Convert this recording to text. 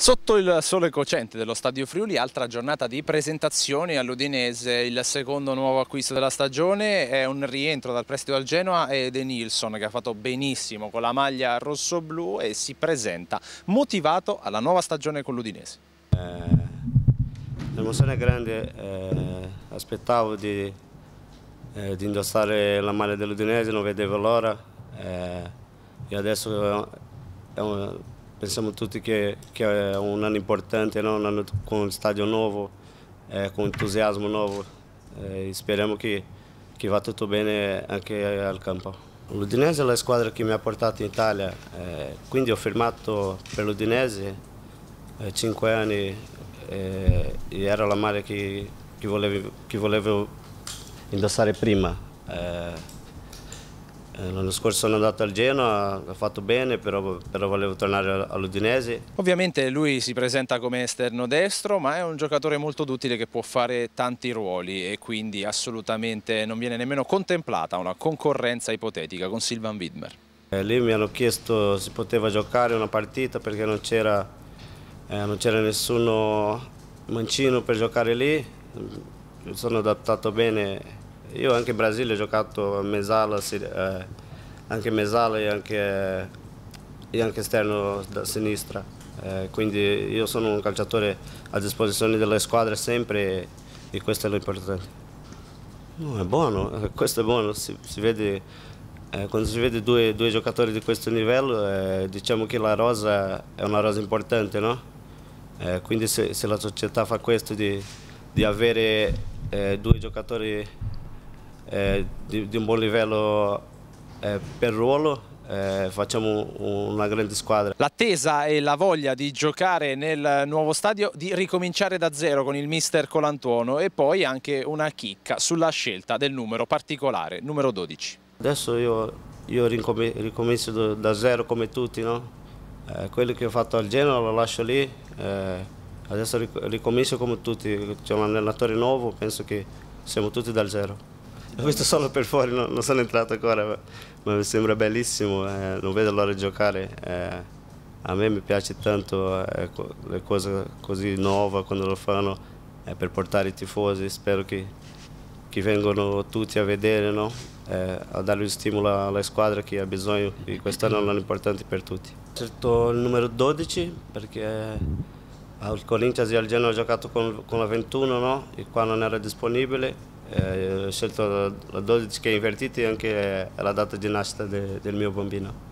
Sotto il sole cocente dello Stadio Friuli, altra giornata di presentazioni all'Udinese, il secondo nuovo acquisto della stagione è un rientro dal prestito al Genoa ed è Nilsson che ha fatto benissimo con la maglia rosso-blu e si presenta motivato alla nuova stagione con l'Udinese. Eh, L'emozione è grande, eh, aspettavo di, eh, di, indossare la maglia dell'Udinese, non vedevo l'ora eh, e adesso è un pensiamo tutti che, che, è un anno importante, no? un anno con un stadio nuovo, eh, con entusiasmo nuovo. Eh, speriamo che, che, va tutto bene anche al campo. L'Udinese è la squadra che mi ha portato in Italia, eh, quindi ho firmato per l'Udinese eh, 5 anni eh, e era la maglia che, che, che volevo indossare prima. Eh. Eh, l'anno scorso sono andato al Genoa, ha fatto bene, però, però volevo tornare all'Udinese. Ovviamente lui si presenta come esterno destro, ma è un giocatore molto duttile che può fare tanti ruoli e quindi assolutamente non viene nemmeno contemplata una concorrenza ipotetica con Silvan Widmer. Eh, lì mi hanno chiesto se poteva giocare una partita perché non c'era eh, nessuno mancino per giocare lì, mi sono adattato bene io anche in Brasile ho giocato a Mesala, eh, anche Mesala e anche, e anche esterno da sinistra. Eh, quindi io sono un calciatore a disposizione delle squadre sempre e, questo è l'importante. No, è buono, eh, questo è buono, si, si vede, eh, quando si vede due, due, giocatori di questo livello diciamo che la rosa è una rosa importante, no? quindi se, se, la società fa questo di, di avere due giocatori eh, di, di, un buon livello eh, per ruolo eh, facciamo una grande squadra. L'attesa e la voglia di giocare nel nuovo stadio, di ricominciare da zero con il mister Colantuono e poi anche una chicca sulla scelta del numero particolare, numero 12. Adesso io, io ricomincio da zero come tutti, no? eh, quello che ho fatto al Genoa lo lascio lì, eh, adesso ricomincio come tutti, c'è un allenatore nuovo, penso che siamo tutti dal zero ho visto solo per fuori, non, non sono entrato ancora, ma, mi sembra bellissimo, eh, non vedo l'ora di giocare. Eh, a me mi piace tanto eh, le cose così nuove quando lo fanno eh, per portare i tifosi, spero che, che vengano tutti a vedere, no? Eh, a dare un stimolo alla squadra che ha bisogno di quest'anno è un anno importante per tutti. Ho Certo il numero 12 perché... Eh, al Corinthians e al Genoa ho giocato con, con la 21 no? e qua non era disponibile eh, ho scelto la 12 che è invertita e anche la data di nascita de, del mio bambino.